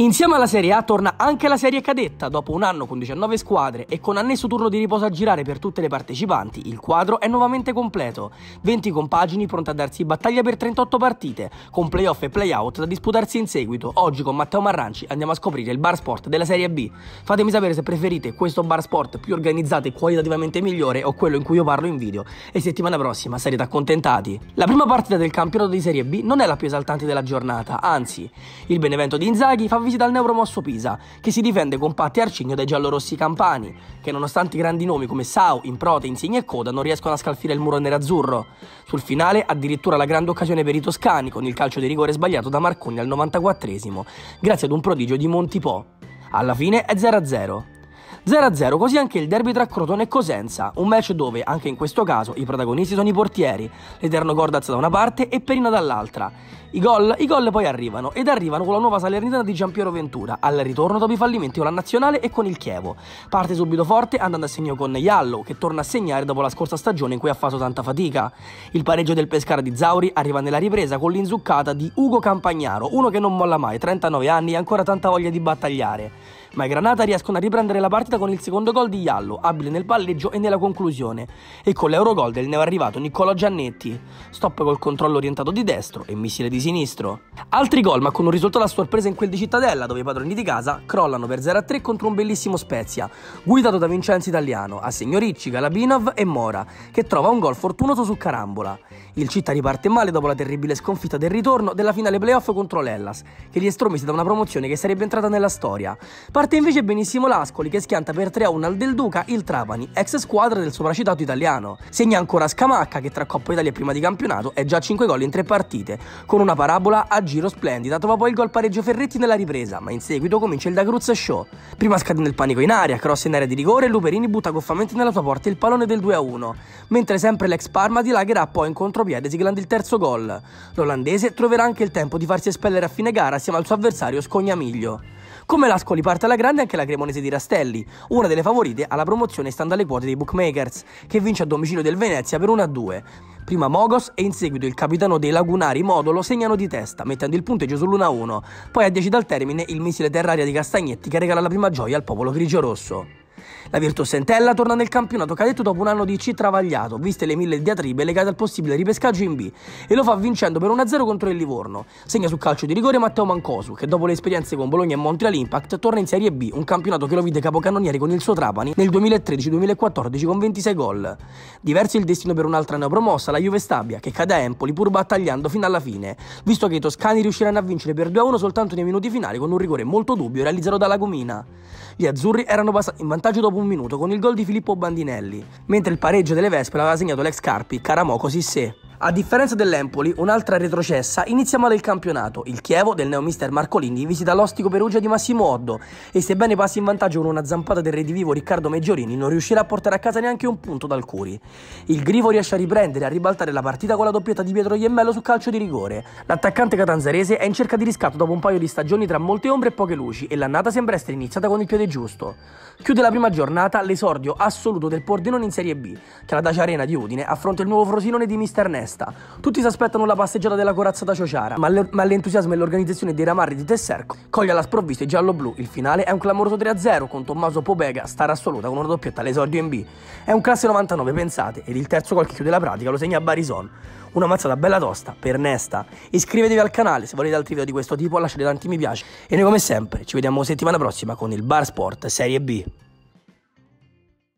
Insieme alla Serie A torna anche la Serie Cadetta, dopo un anno con 19 squadre e con annesso turno di riposo a girare per tutte le partecipanti, il quadro è nuovamente completo. 20 compagini pronte a darsi battaglia per 38 partite, con playoff e playout da disputarsi in seguito. Oggi con Matteo Marranci andiamo a scoprire il bar sport della Serie B. Fatemi sapere se preferite questo bar sport più organizzato e qualitativamente migliore o quello in cui io parlo in video e settimana prossima sarete accontentati. La prima partita del campionato di Serie B non è la più esaltante della giornata, anzi, il Benevento di Inzaghi fa visita al neuromosso Pisa, che si difende con patti arcigno dai giallorossi campani, che nonostante i grandi nomi come Sau, Improte, Insigne e Coda non riescono a scalfire il muro nerazzurro. Sul finale addirittura la grande occasione per i toscani, con il calcio di rigore sbagliato da Marconi al 94 grazie ad un prodigio di Montipò. Alla fine è 0-0. 0-0 così anche il derby tra Crotone e Cosenza, un match dove anche in questo caso i protagonisti sono i portieri, l'Eterno Cordaz da una parte e Perino dall'altra. I gol, I gol poi arrivano ed arrivano con la nuova Salernitana di Giampiero Ventura, al ritorno dopo i fallimenti con la Nazionale e con il Chievo. Parte subito forte andando a segno con Iallo che torna a segnare dopo la scorsa stagione in cui ha fatto tanta fatica. Il pareggio del Pescara di Zauri arriva nella ripresa con l'inzuccata di Ugo Campagnaro, uno che non molla mai, 39 anni e ancora tanta voglia di battagliare ma i Granata riescono a riprendere la partita con il secondo gol di Iallo, abile nel palleggio e nella conclusione, e con l'Eurogol del neoarrivato Niccolo Giannetti, stop col controllo orientato di destro e missile di sinistro. Altri gol, ma con un risultato a sorpresa in quel di Cittadella, dove i padroni di casa crollano per 0-3 contro un bellissimo Spezia, guidato da Vincenzo Italiano, a Signoricci, Galabinov e Mora, che trova un gol fortunoso su Carambola. Il Città riparte male dopo la terribile sconfitta del ritorno della finale playoff contro l'Ellas, che gli estromesse da una promozione che sarebbe entrata nella storia. Parte invece benissimo l'Ascoli che schianta per 3-1 al Del Duca il Trapani, ex squadra del sopracitato italiano. Segna ancora Scamacca che tra Coppa Italia e prima di campionato è già 5 gol in 3 partite, con una parabola a giro splendida. Trova poi il gol pareggio Ferretti nella ripresa, ma in seguito comincia il da Cruz Show. Prima scade nel panico in aria, cross in area di rigore e Luperini butta goffamente nella sua porta il pallone del 2-1, mentre sempre l'ex Parma dilagherà poi in contropiede siglando il terzo gol. L'olandese troverà anche il tempo di farsi espellere a fine gara assieme al suo avversario Scognamiglio. Come l'Ascoli parte alla grande anche la Cremonese di Rastelli, una delle favorite alla promozione stando alle quote dei bookmakers, che vince a domicilio del Venezia per 1-2. Prima Mogos e in seguito il capitano dei lagunari Modolo segnano di testa, mettendo il punteggio sull'1-1. Poi a 10 dal termine il missile terraria di Castagnetti che regala la prima gioia al popolo grigio-rosso. La Virtus Entella torna nel campionato cadetto dopo un anno di C travagliato, viste le mille diatribe legate al possibile ripescaggio in B, e lo fa vincendo per 1-0 contro il Livorno. Segna sul calcio di rigore Matteo Mancosu, che dopo le esperienze con Bologna e Montreal Impact torna in Serie B, un campionato che lo vide capocannoniere con il suo Trapani nel 2013-2014 con 26 gol. Diverso il destino per un'altra neopromossa, la Juve Stabia, che cade a Empoli pur battagliando fino alla fine, visto che i toscani riusciranno a vincere per 2-1 soltanto nei minuti finali con un rigore molto dubbio realizzato dalla Gomina. Gli azzurri erano passati in vantaggio dopo dopo un minuto con il gol di Filippo Bandinelli, mentre il pareggio delle Vespe l'aveva segnato l'ex Carpi Karamoko Sissé. A differenza dell'Empoli, un'altra retrocessa, inizia male il campionato. Il Chievo del neo neomister Marcolini visita l'ostico Perugia di Massimo Oddo e sebbene passi in vantaggio con una zampata del redivivo Riccardo Meggiorini, non riuscirà a portare a casa neanche un punto dal Curi. Il Grivo riesce a riprendere e a ribaltare la partita con la doppietta di Pietro Iemmello su calcio di rigore. L'attaccante catanzarese è in cerca di riscatto dopo un paio di stagioni tra molte ombre e poche luci e l'annata sembra essere iniziata con il piede giusto. Chiude la prima giornata l'esordio assoluto del Pordenone in Serie B, che la Dacia Arena di Udine affronta il nuovo Frosinone di Mister Nest festa. Tutti si aspettano la passeggiata della corazzata Ciociara, ma, le, ma l'entusiasmo e l'organizzazione dei ramarri di Tesserco coglie alla sprovvista i giallo-blu. Il finale è un clamoroso 3-0 con Tommaso Pobega, star assoluta con una doppietta all'esordio in B. È un classe 99, pensate, ed il terzo gol che chiude la pratica lo segna Barison. Una mazzata bella tosta per Nesta. Iscrivetevi al canale se volete altri video di questo tipo, lasciate tanti mi piace. E noi come sempre ci vediamo settimana prossima con il Bar Sport Serie B.